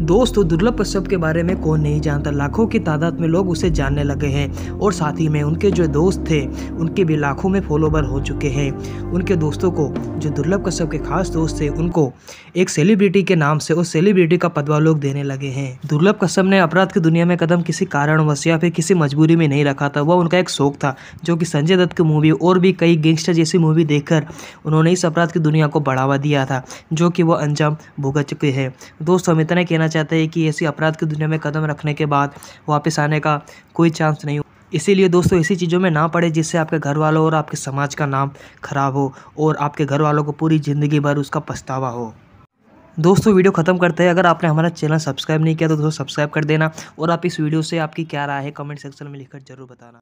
दोस्तों तो दुर्लभ कश्यप के बारे में कौन नहीं जानता लाखों की तादाद में लोग उसे जानने लगे हैं और साथ ही में उनके जो दोस्त थे उनके भी लाखों में फॉलोवर हो चुके हैं उनके दोस्तों को जो दुर्लभ कश्यप के खास दोस्त थे उनको एक सेलिब्रिटी के नाम से उस सेलिब्रिटी का पदवा लोग देने लगे हैं दुर्लभ कश्यप ने अपराध की दुनिया में कदम किसी कारणवश या फिर किसी मजबूरी में नहीं रखा था वह उनका एक शौक था जो कि संजय दत्त की मूवी और भी कई गैंगस्टर जैसी मूवी देखकर उन्होंने इस अपराध की दुनिया को बढ़ावा दिया था जो कि वह अंजाम भुगत चुके हैं दोस्तों हम इतना कहना कहना चाहता है कि ऐसी अपराध की दुनिया में कदम रखने के बाद वापस आने का कोई चांस नहीं हो इसीलिए दोस्तों ऐसी चीज़ों में ना पड़े जिससे आपके घर वालों और आपके समाज का नाम खराब हो और आपके घर वालों को पूरी ज़िंदगी भर उसका पछतावा हो दोस्तों वीडियो ख़त्म करते हैं अगर आपने हमारा चैनल सब्सक्राइब नहीं किया तो दोस्तों सब्सक्राइब कर देना और आप इस वीडियो से आपकी क्या राय है कमेंट सेक्शन में लिखकर ज़रूर बताना